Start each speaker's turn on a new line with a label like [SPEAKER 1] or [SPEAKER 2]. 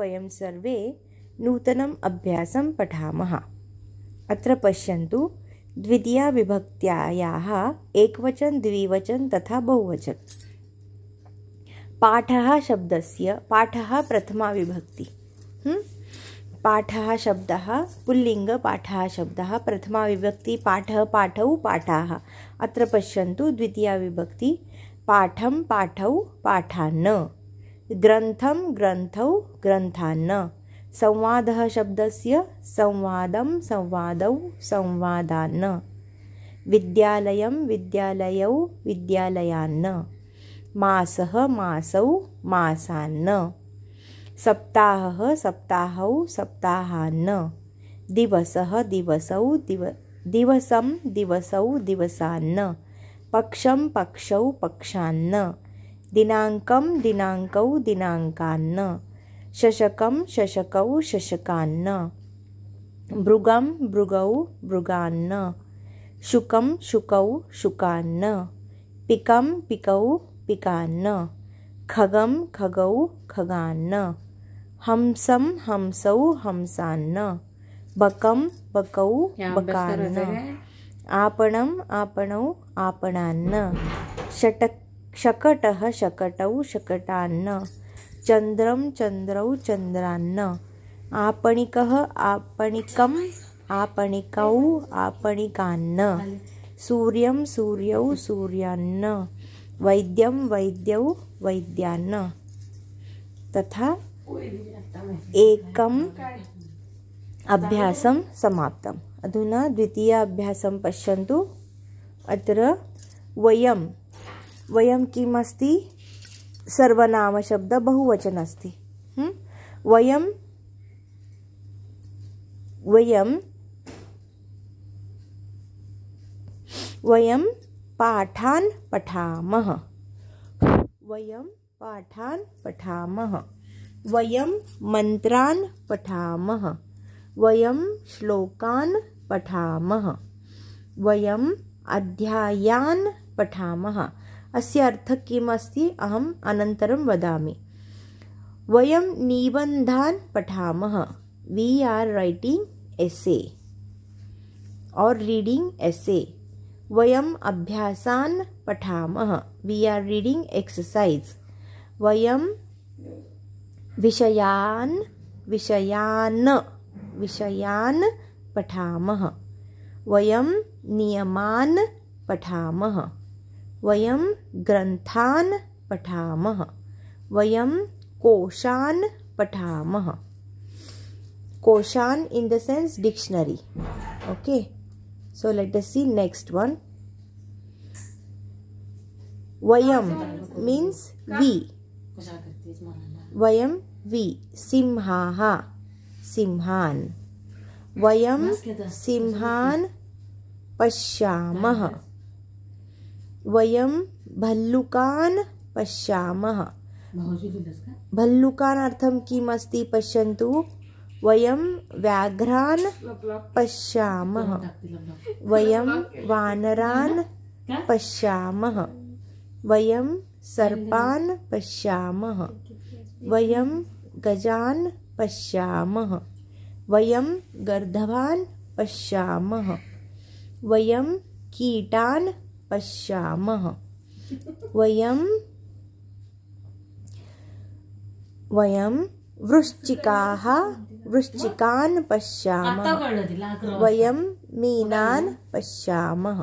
[SPEAKER 1] वयं सर्वे नूतनम् अभ्यासं पठामः अत्र पश्यन्तु द्वितीयाविभक्त्यायाः एकवचन द्विवचन तथा बहुवचन पाठः शब्दस्य पाठः प्रथमा विभक्ति पाठः शब्दः पुल्लिङ्गपाठः शब्दः प्रथमा विभक्ति पाठः पाठौ पाठाः अत्र पश्यन्तु द्वितीया विभक्ति पाठं पाठौ पाठान् ग्रन्थं ग्रन्थौ ग्रन्थान्न संवादः शब्दस्य संवाद संवाद संवादान्न विद्यालय विद्यालय विद्यालयान्न मासः मासौ मासान्न सप्ताह सप्ताहौ सप्ताहान्न दिवस दिवसौ दिव दिवस दिवसौ दिवसान्न पक्षं पक्ष पक्षान्न दिनाक दिनाक दिनाका शशक शशकौ शशकान्न भृग भृगौ भृगान्न शुक शुकौ शुकान्न पिक पिकौ पिकान्न खगम खगौ खगान्न हमसम हमसौ हमसान्न बक बकौ बकान्न आपणम आपणौ आपणान्न षटक शकटः शकटौ शकटान्न चन्द्रं चन्द्रौ चन्द्रान्न आपणिकः आपणिकम् आपणिकौ आपणिकान्न सूर्यं सूर्यौ सूर्यान्न वैद्यं वैद्यौ वैद्यान्न तथा एकम् अभ्यासं समाप्तम् अधुना द्वितीय अभ्यासं पश्यन्तु अत्र वयं वयं किम् सर्वनाम शब्द बहुवचन अस्ति वयम वयम वयम पाठान पठामः वयम पाठान पठामः वयम मंत्रान पठामः वयम श्लोकान पठामः वयम अध्यायान पठामः अस्य अर्थः किम् अस्ति अहम् अनन्तरं वदामि वयं निबन्धान् पठामः वी आर् रैटिङ्ग् एसे और् रीडिङ्ग् एसे वयम् अभ्यासान् पठामः वी आर् रीडिङ्ग् एक्ससैज् वयं विषयान् विषयान् विषयान् पठामः वयं नियमान् पठामः वयम ग्रंथान पठामः वयम कोशान पठामः कोशान in the sense dictionary okay so let us see next one वयम मींस वी वयम वी सिंहाः सिंहान् वयम सिंहान् पश्यामः वयम भल्लुकान पश्यामः भल्लुकान अर्थम किम् अस्ति पश्यन्तु वयम व्याघ्रान पश्यामः वयम वानरान पश्यामः वयम सर्पान पश्यामः वयम गजान पश्यामः वयम गर्दभान् पश्यामः वयम कीटान पश्यामः वयं वयं वृश्चिकाः वृश्चिकान् पश्यामः वयं मीनान् पश्यामः